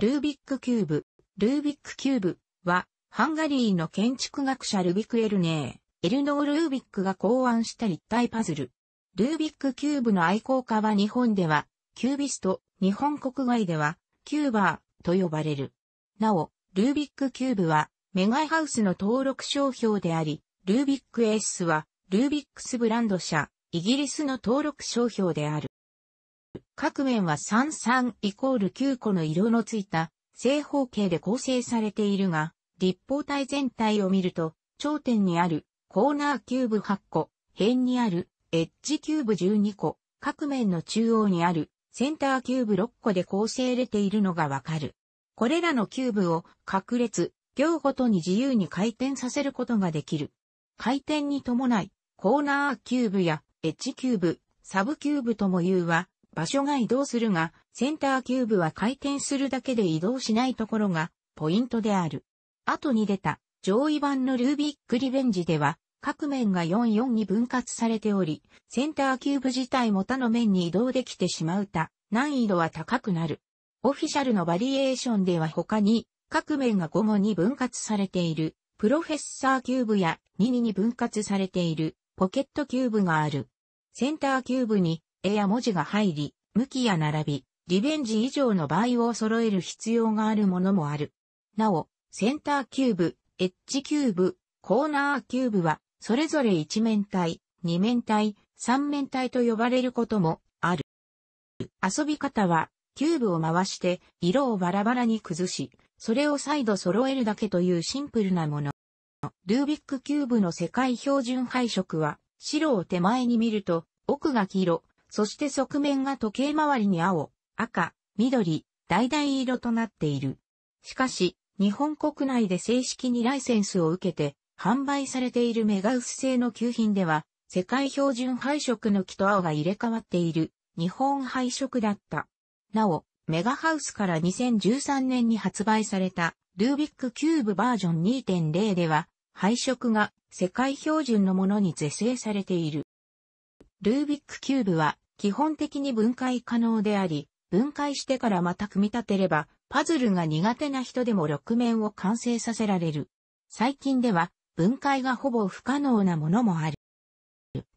ルービックキューブ、ルービックキューブは、ハンガリーの建築学者ルビク・エルネー、エルノー・ルービックが考案した立体パズル。ルービックキューブの愛好家は日本では、キュービスト、日本国外では、キューバーと呼ばれる。なお、ルービックキューブは、メガイハウスの登録商標であり、ルービックエースは、ルービックスブランド社、イギリスの登録商標である。各面は33イコール9個の色のついた正方形で構成されているが、立方体全体を見ると、頂点にあるコーナーキューブ8個、辺にあるエッジキューブ12個、各面の中央にあるセンターキューブ6個で構成れているのがわかる。これらのキューブを各列、行ごとに自由に回転させることができる。回転に伴い、コーナーキューブやエッジキューブ、サブキューブとも言うは、場所が移動するが、センターキューブは回転するだけで移動しないところが、ポイントである。後に出た、上位版のルービックリベンジでは、各面が44に分割されており、センターキューブ自体も他の面に移動できてしまうた、難易度は高くなる。オフィシャルのバリエーションでは他に、各面が5もに分割されている、プロフェッサーキューブや22に分割されている、ポケットキューブがある。センターキューブに絵や文字が入り、向きや並び、リベンジ以上の倍を揃える必要があるものもある。なお、センターキューブ、エッジキューブ、コーナーキューブは、それぞれ一面体、二面体、三面体と呼ばれることもある。遊び方は、キューブを回して、色をバラバラに崩し、それを再度揃えるだけというシンプルなもの。ルービックキューブの世界標準配色は、白を手前に見ると、奥が黄色、そして側面が時計回りに青、赤、緑、橙色となっている。しかし、日本国内で正式にライセンスを受けて、販売されているメガウス製の旧品では、世界標準配色の木と青が入れ替わっている、日本配色だった。なお、メガハウスから2013年に発売された、ルービックキューブバージョン2.0では、配色が世界標準のものに是正されている。ルービックキューブは基本的に分解可能であり、分解してからまた組み立てれば、パズルが苦手な人でも6面を完成させられる。最近では、分解がほぼ不可能なものもある。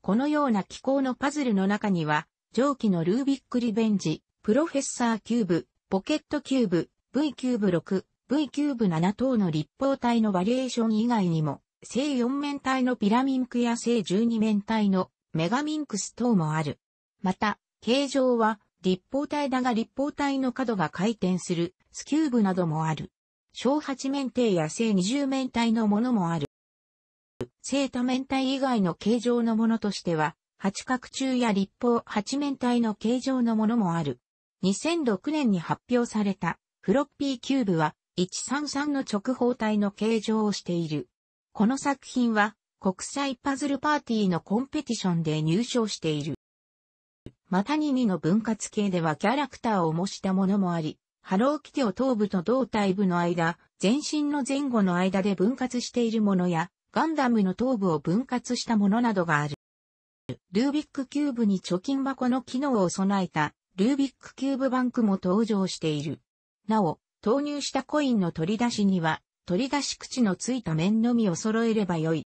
このような機構のパズルの中には、蒸気のルービックリベンジ、プロフェッサーキューブ、ポケットキューブ、V キューブ6、V キューブ7等の立方体のバリエーション以外にも、正4面体のピラミンクや正12面体のメガミンクス等もある。また、形状は立方体だが立方体の角が回転するスキューブなどもある。小八面体や正二十面体のものもある。正多面体以外の形状のものとしては、八角柱や立方八面体の形状のものもある。2006年に発表されたフロッピーキューブは133の直方体の形状をしている。この作品は国際パズルパーティーのコンペティションで入賞している。またに2の分割系ではキャラクターを模したものもあり、ハローキテを頭部と胴体部の間、全身の前後の間で分割しているものや、ガンダムの頭部を分割したものなどがある。ルービックキューブに貯金箱の機能を備えた、ルービックキューブバンクも登場している。なお、投入したコインの取り出しには、取り出し口のついた面のみを揃えればよい。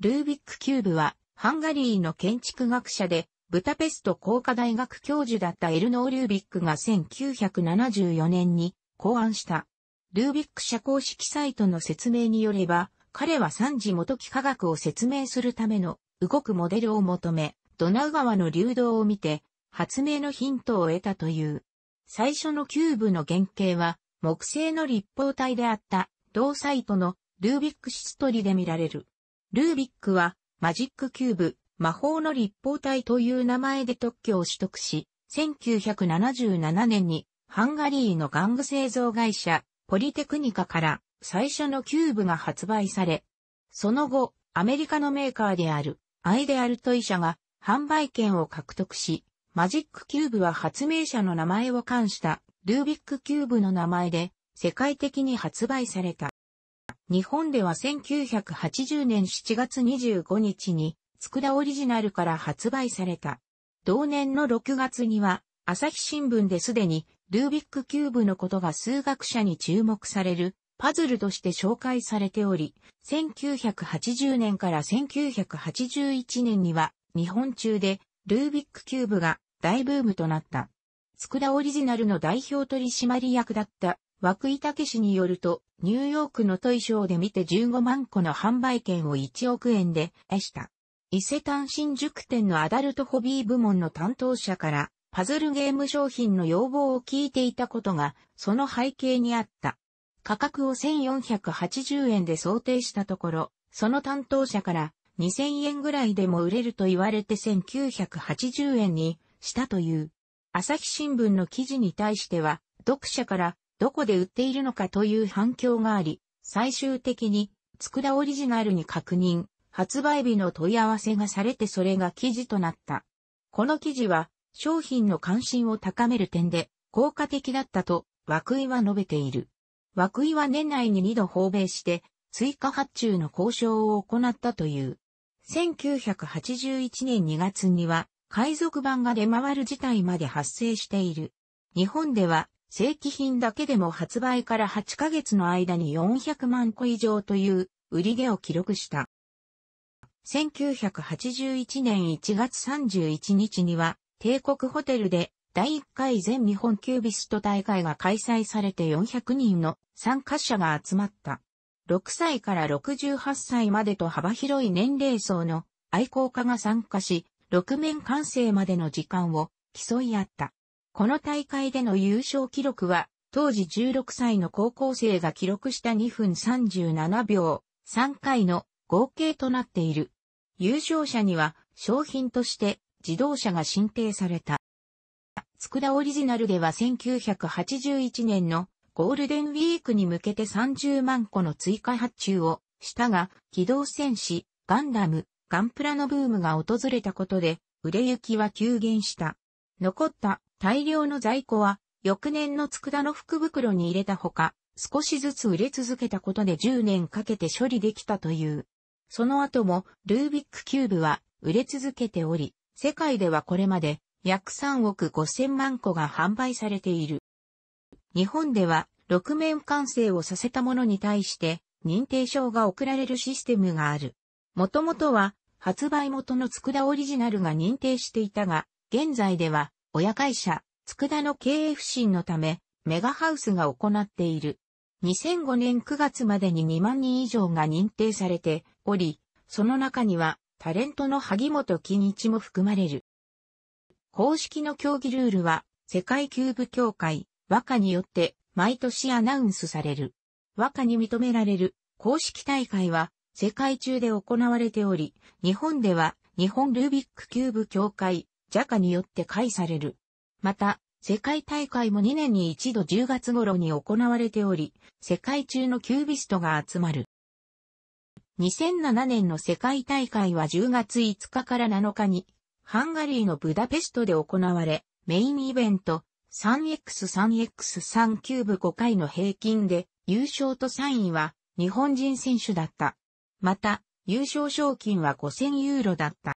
ルービックキューブは、ハンガリーの建築学者で、ブタペスト工科大学教授だったエルノー・ルービックが1974年に考案した。ルービック社公式サイトの説明によれば、彼は三次元機科学を説明するための動くモデルを求め、ドナウ川の流動を見て、発明のヒントを得たという。最初のキューブの原型は、木製の立方体であった、同サイトのルービックシストリで見られる。ルービックは、マジックキューブ、魔法の立方体という名前で特許を取得し、1977年にハンガリーの玩具製造会社ポリテクニカから最初のキューブが発売され、その後、アメリカのメーカーであるアイデアルトイ社が販売権を獲得し、マジックキューブは発明者の名前を冠したルービックキューブの名前で世界的に発売された。日本では1980年7月25日に佃オリジナルから発売された。同年の6月には、朝日新聞ですでに、ルービックキューブのことが数学者に注目される、パズルとして紹介されており、1980年から1981年には、日本中で、ルービックキューブが大ブームとなった。佃オリジナルの代表取締役だった、涌井武氏によると、ニューヨークのトイショーで見て15万個の販売権を1億円で、得した。伊勢丹新宿店のアダルトホビー部門の担当者から、パズルゲーム商品の要望を聞いていたことが、その背景にあった。価格を1480円で想定したところ、その担当者から2000円ぐらいでも売れると言われて1980円にしたという。朝日新聞の記事に対しては、読者からどこで売っているのかという反響があり、最終的に、佃オリジナルに確認、発売日の問い合わせがされてそれが記事となった。この記事は商品の関心を高める点で効果的だったと枠井は述べている。涌井は年内に2度訪米して追加発注の交渉を行ったという。1981年2月には海賊版が出回る事態まで発生している。日本では正規品だけでも発売から8ヶ月の間に400万個以上という売り上げを記録した。1981年1月31日には、帝国ホテルで第1回全日本キュービスト大会が開催されて400人の参加者が集まった。6歳から68歳までと幅広い年齢層の愛好家が参加し、6面完成までの時間を競い合った。この大会での優勝記録は、当時16歳の高校生が記録した2分37秒3回の合計となっている。優勝者には商品として自動車が申請された。つくだオリジナルでは1981年のゴールデンウィークに向けて30万個の追加発注をしたが、機動戦士、ガンダム、ガンプラのブームが訪れたことで、売れ行きは急減した。残った大量の在庫は、翌年の佃の福袋に入れたほか、少しずつ売れ続けたことで10年かけて処理できたという。その後もルービックキューブは売れ続けており、世界ではこれまで約3億5千万個が販売されている。日本では6面完成をさせたものに対して認定証が送られるシステムがある。もともとは発売元の佃オリジナルが認定していたが、現在では親会社、佃の経営不振のため、メガハウスが行っている。2005年9月までに2万人以上が認定されて、おり、その中にはタレントの萩本欽一も含まれる。公式の競技ルールは、世界キューブ協会、和歌によって毎年アナウンスされる。和歌に認められる公式大会は世界中で行われており、日本では日本ルービックキューブ協会、ジャカによって開される。また、世界大会も2年に一度10月頃に行われており、世界中のキュービストが集まる。2007年の世界大会は10月5日から7日に、ハンガリーのブダペストで行われ、メインイベント 3x3x3 キューブ5回の平均で優勝と3位は日本人選手だった。また、優勝賞金は5000ユーロだった。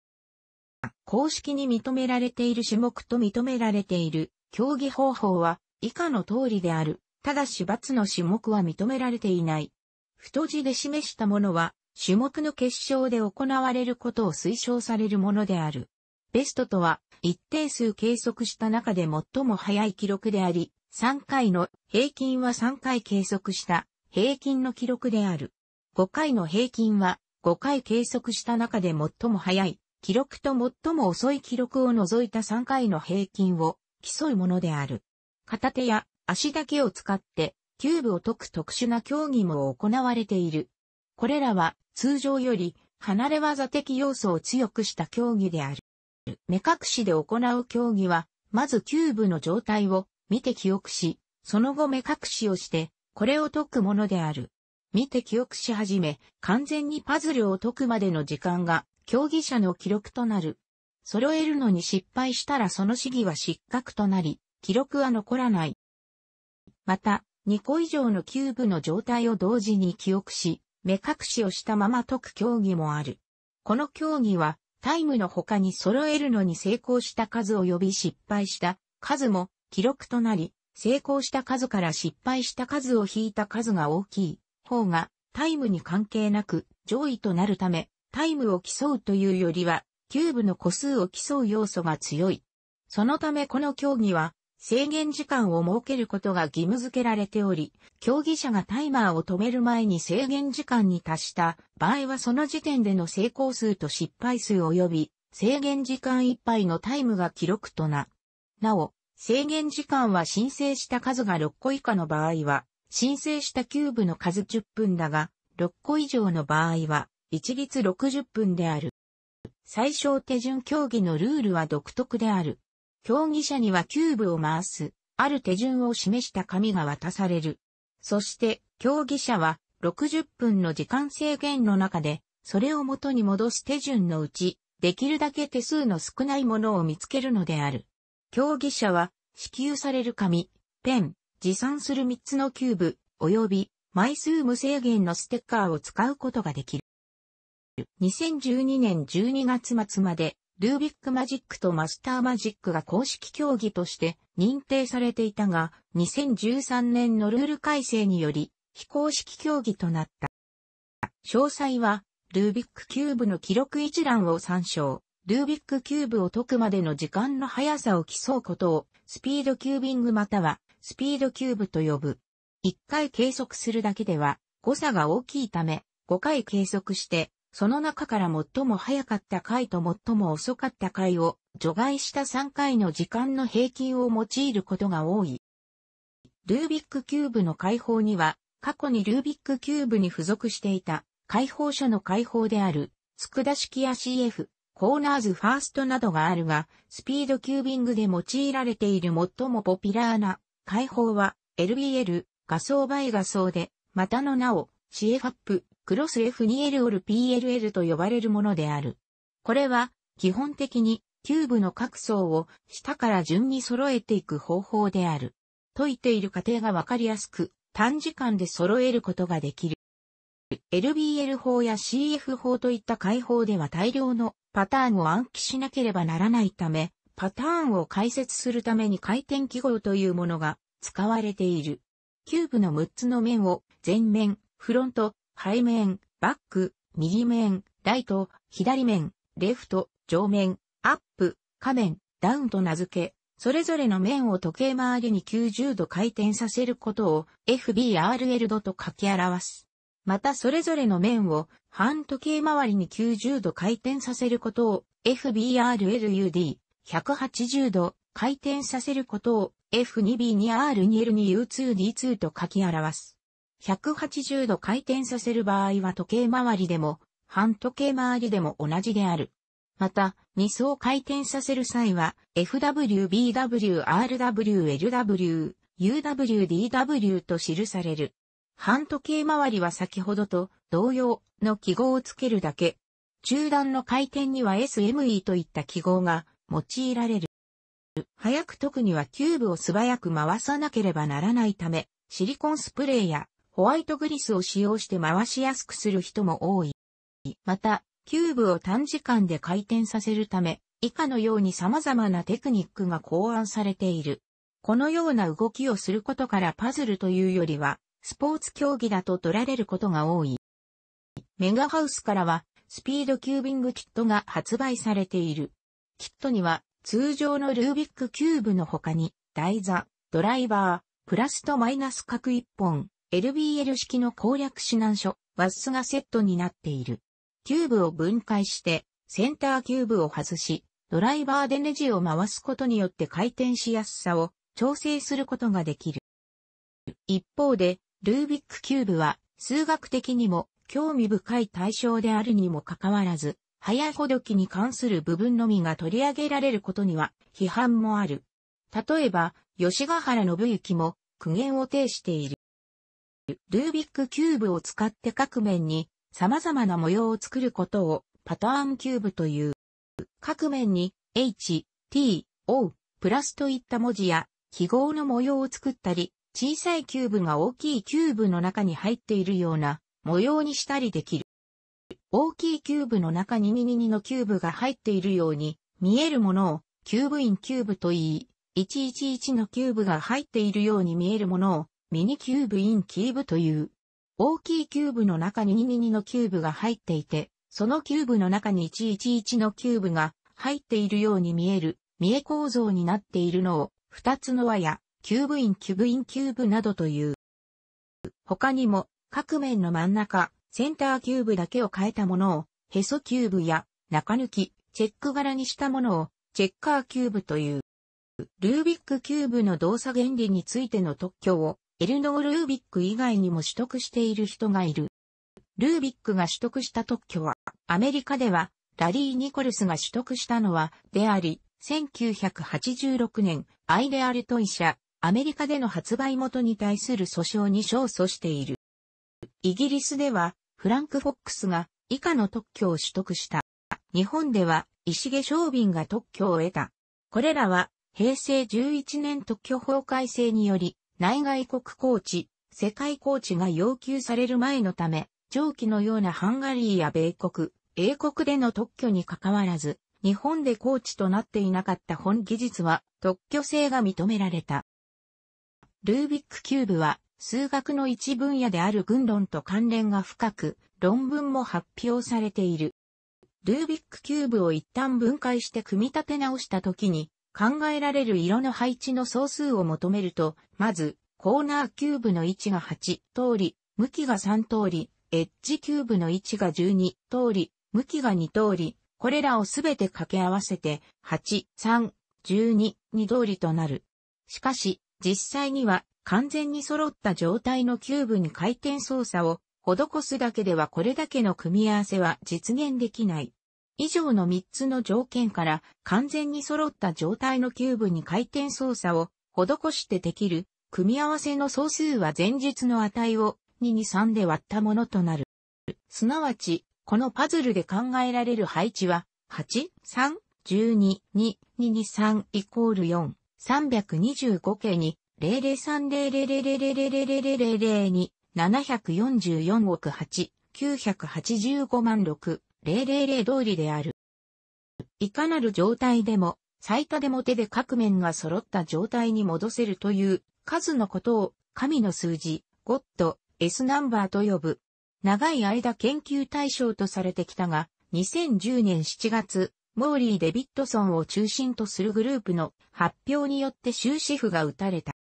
公式に認められている種目と認められている競技方法は以下の通りである。ただし罰の種目は認められていない。太字で示したものは種目の決勝で行われることを推奨されるものである。ベストとは、一定数計測した中で最も早い記録であり、3回の平均は3回計測した平均の記録である。5回の平均は5回計測した中で最も早い記録と最も遅い記録を除いた3回の平均を競うものである。片手や足だけを使ってキューブを解く特殊な競技も行われている。これらは通常より離れ技的要素を強くした競技である。目隠しで行う競技は、まずキューブの状態を見て記憶し、その後目隠しをして、これを解くものである。見て記憶し始め、完全にパズルを解くまでの時間が、競技者の記録となる。揃えるのに失敗したらその試技は失格となり、記録は残らない。また、2個以上のキューブの状態を同時に記憶し、目隠しをしたまま解く競技もある。この競技は、タイムの他に揃えるのに成功した数及び失敗した数も記録となり、成功した数から失敗した数を引いた数が大きい方がタイムに関係なく上位となるため、タイムを競うというよりは、キューブの個数を競う要素が強い。そのためこの競技は制限時間を設けることが義務付けられており、競技者がタイマーを止める前に制限時間に達した場合はその時点での成功数と失敗数及び制限時間いっぱいのタイムが記録とな。なお、制限時間は申請した数が6個以下の場合は、申請したキューブの数10分だが、6個以上の場合は、一律60分である。最小手順競技のルールは独特である。競技者にはキューブを回す、ある手順を示した紙が渡される。そして、競技者は60分の時間制限の中で、それを元に戻す手順のうち、できるだけ手数の少ないものを見つけるのである。競技者は、支給される紙、ペン、持参する3つのキューブ、及び、枚数無制限のステッカーを使うことができる。2012年12月末までルービックマジックとマスターマジックが公式競技として認定されていたが、2013年のルール改正により、非公式競技となった。詳細は、ルービックキューブの記録一覧を参照。ルービックキューブを解くまでの時間の速さを競うことを、スピードキュービングまたは、スピードキューブと呼ぶ。1回計測するだけでは、誤差が大きいため、5回計測して、その中から最も早かった回と最も遅かった回を除外した3回の時間の平均を用いることが多い。ルービックキューブの解放には、過去にルービックキューブに付属していた解放者の解放である、佃式や CF、コーナーズファーストなどがあるが、スピードキュービングで用いられている最もポピュラーな解放は LBL、画層倍画層で、またの名を c f ッ p クロス F2L オル PLL と呼ばれるものである。これは、基本的に、キューブの各層を下から順に揃えていく方法である。解いている過程がわかりやすく、短時間で揃えることができる。LBL 法や CF 法といった解法では大量のパターンを暗記しなければならないため、パターンを解説するために回転記号というものが使われている。キューブの6つの面を全面、フロント、背面、バック、右面、ライト、左面、レフト、上面、アップ、仮面、ダウンと名付け、それぞれの面を時計回りに90度回転させることを FBRL 度と書き表す。またそれぞれの面を半時計回りに90度回転させることを FBRLUD、180度回転させることを F2B2R2L2U2D2 と書き表す。180度回転させる場合は時計回りでも、半時計回りでも同じである。また、二層回転させる際は、FW、BW、RW、LW、UW、DW と記される。半時計回りは先ほどと同様の記号をつけるだけ。中段の回転には SME といった記号が用いられる。早く特にはキューブを素早く回さなければならないため、シリコンスプレーやホワイトグリスを使用して回しやすくする人も多い。また、キューブを短時間で回転させるため、以下のように様々なテクニックが考案されている。このような動きをすることからパズルというよりは、スポーツ競技だと取られることが多い。メガハウスからは、スピードキュービングキットが発売されている。キットには、通常のルービックキューブの他に、台座、ドライバー、プラスとマイナス各1本、LBL 式の攻略指南書、ワスがセットになっている。キューブを分解して、センターキューブを外し、ドライバーでネジを回すことによって回転しやすさを調整することができる。一方で、ルービックキューブは数学的にも興味深い対象であるにもかかわらず、早ほどきに関する部分のみが取り上げられることには批判もある。例えば、吉ヶ原信之も苦言を呈している。ルービックキューブを使って各面に様々な模様を作ることをパターンキューブという。各面に H、T、O、プラスといった文字や記号の模様を作ったり、小さいキューブが大きいキューブの中に入っているような模様にしたりできる。大きいキューブの中に22のキューブが入っているように見えるものをキューブインキューブといい、111のキューブが入っているように見えるものをミニキューブインキーブという、大きいキューブの中に22のキューブが入っていて、そのキューブの中に111のキューブが入っているように見える、見え構造になっているのを、2つの輪や、キューブインキューブインキューブなどという。他にも、各面の真ん中、センターキューブだけを変えたものを、へそキューブや、中抜き、チェック柄にしたものを、チェッカーキューブという。ルービックキューブの動作原理についての特許をエルノー・ルービック以外にも取得している人がいる。ルービックが取得した特許は、アメリカでは、ラリー・ニコルスが取得したのは、であり、1986年、アイデアルトイ社、アメリカでの発売元に対する訴訟に勝訴している。イギリスでは、フランク・フォックスが以下の特許を取得した。日本では、石毛商ンが特許を得た。これらは、平成11年特許法改正により、内外国コーチ、世界コーチが要求される前のため、上記のようなハンガリーや米国、英国での特許にかかわらず、日本でコーチとなっていなかった本技術は特許性が認められた。ルービックキューブは数学の一分野である群論と関連が深く、論文も発表されている。ルービックキューブを一旦分解して組み立て直した時に、考えられる色の配置の総数を求めると、まず、コーナーキューブの位置が8通り、向きが3通り、エッジキューブの位置が12通り、向きが2通り、これらをすべて掛け合わせて、8、3、12、2通りとなる。しかし、実際には完全に揃った状態のキューブに回転操作を施すだけではこれだけの組み合わせは実現できない。以上の3つの条件から完全に揃った状態のキューブに回転操作を施してできる組み合わせの総数は前述の値を2に3で割ったものとなる。すなわち、このパズルで考えられる配置は、8、3、12、2、2、2、3イコール4、325系に、00300000002、744億8、985万6、000通りである。いかなる状態でも、最多でも手で各面が揃った状態に戻せるという数のことを神の数字、ゴッド、S ナンバーと呼ぶ。長い間研究対象とされてきたが、2010年7月、モーリー・デビッドソンを中心とするグループの発表によって終止符が打たれた。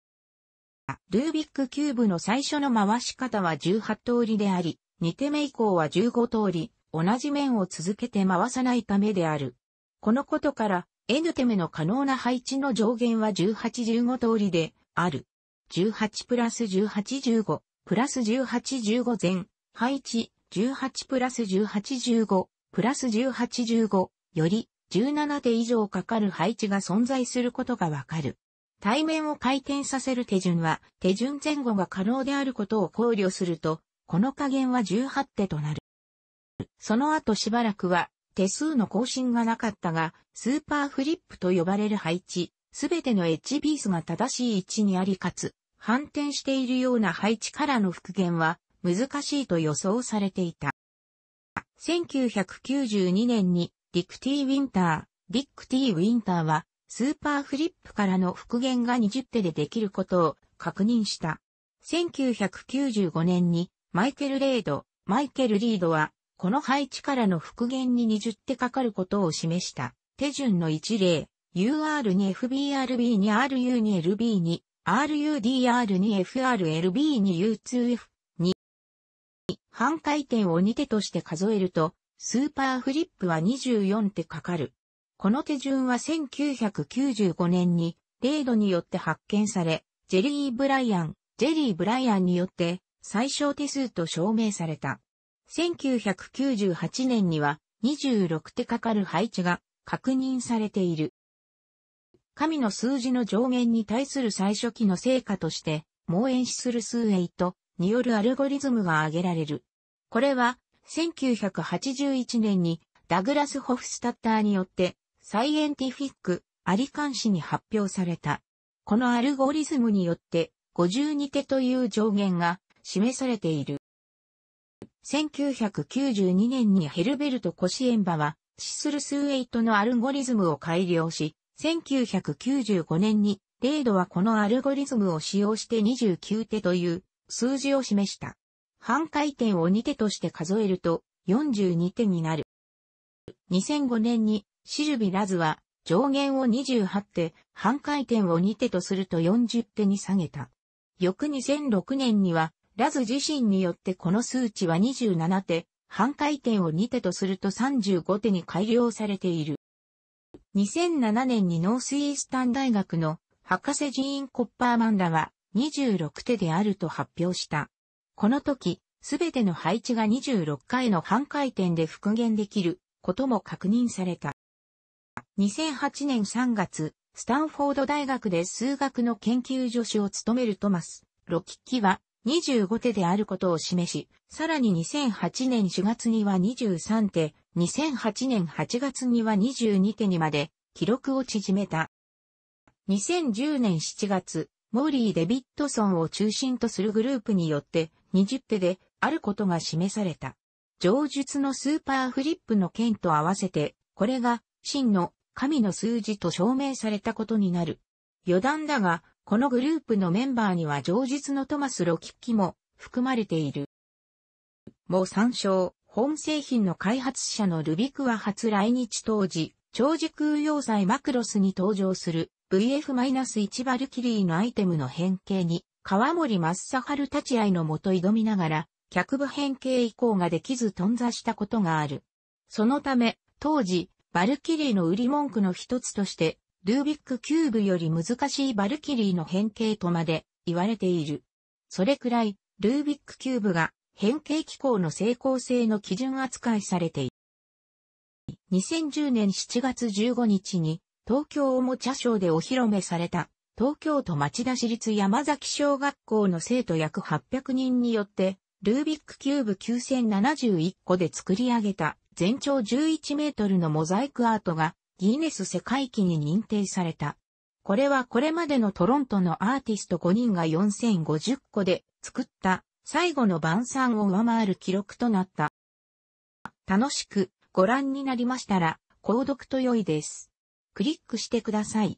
ルービックキューブの最初の回し方は18通りであり、2手目以降は15通り、同じ面を続けて回さないためである。このことから、N テメの可能な配置の上限は1815通りである。18プラス1815プラス1815前配置18プラス1815プラス1815より17手以上かかる配置が存在することがわかる。対面を回転させる手順は手順前後が可能であることを考慮すると、この加減は18手となる。その後しばらくは手数の更新がなかったが、スーパーフリップと呼ばれる配置、すべてのエッジビースが正しい位置にありかつ、反転しているような配置からの復元は難しいと予想されていた。1992年にディクティ・ウィンター、ディック・ティ・ウィンターはスーパーフリップからの復元が20手でできることを確認した。1995年にマイケル・レード、マイケル・リードはこの配置からの復元に20手かかることを示した手順の一例、UR に FBRB に RU に LB に RUDR に FRLB に U2F に半回転を2手として数えると、スーパーフリップは24手かかる。この手順は1995年に、レードによって発見され、ジェリー・ブライアン、ジェリー・ブライアンによって、最小手数と証明された。1998年には26手かかる配置が確認されている。神の数字の上限に対する最初期の成果として、猛演死する数 8, によるアルゴリズムが挙げられる。これは、1981年にダグラス・ホフスタッターによって、サイエンティフィック・アリカン氏に発表された。このアルゴリズムによって、52手という上限が示されている。1992年にヘルベルト・コシエンバは、シスルスウェイトのアルゴリズムを改良し、1995年に、レードはこのアルゴリズムを使用して29手という数字を示した。半回転を2手として数えると42手になる。2005年にシルビラズは上限を28手、半回転を2手とすると40手に下げた。翌2006年にはラズ自身によってこの数値は27手、半回転を2手とすると35手に改良されている。2007年にノースイースタン大学の博士ジーン・コッパーマンらは26手であると発表した。この時、すべての配置が26回の半回転で復元できることも確認された。2008年3月、スタンフォード大学で数学の研究助手を務めるトマス・ロキッキは25手であることを示し、さらに2008年4月には23手、2008年8月には22手にまで記録を縮めた。2010年7月、モーリー・デビッドソンを中心とするグループによって20手であることが示された。上述のスーパーフリップの件と合わせて、これが真の神の数字と証明されたことになる。余談だが、このグループのメンバーには上述のトマス・ロキッキも含まれている。もう参照、本製品の開発者のルビクは初来日当時、長時空要塞マクロスに登場する VF-1 バルキリーのアイテムの変形に、川森正春立ち会いのもと挑みながら、脚部変形移行ができず頓挫したことがある。そのため、当時、バルキリーの売り文句の一つとして、ルービックキューブより難しいバルキリーの変形とまで言われている。それくらい、ルービックキューブが変形機構の成功性の基準扱いされている。2010年7月15日に東京おもちゃショーでお披露目された東京都町田市立山崎小学校の生徒約800人によってルービックキューブ9071個で作り上げた全長11メートルのモザイクアートがギネス世界記に認定された。これはこれまでのトロントのアーティスト5人が4050個で作った最後の晩餐を上回る記録となった。楽しくご覧になりましたら、購読と良いです。クリックしてください。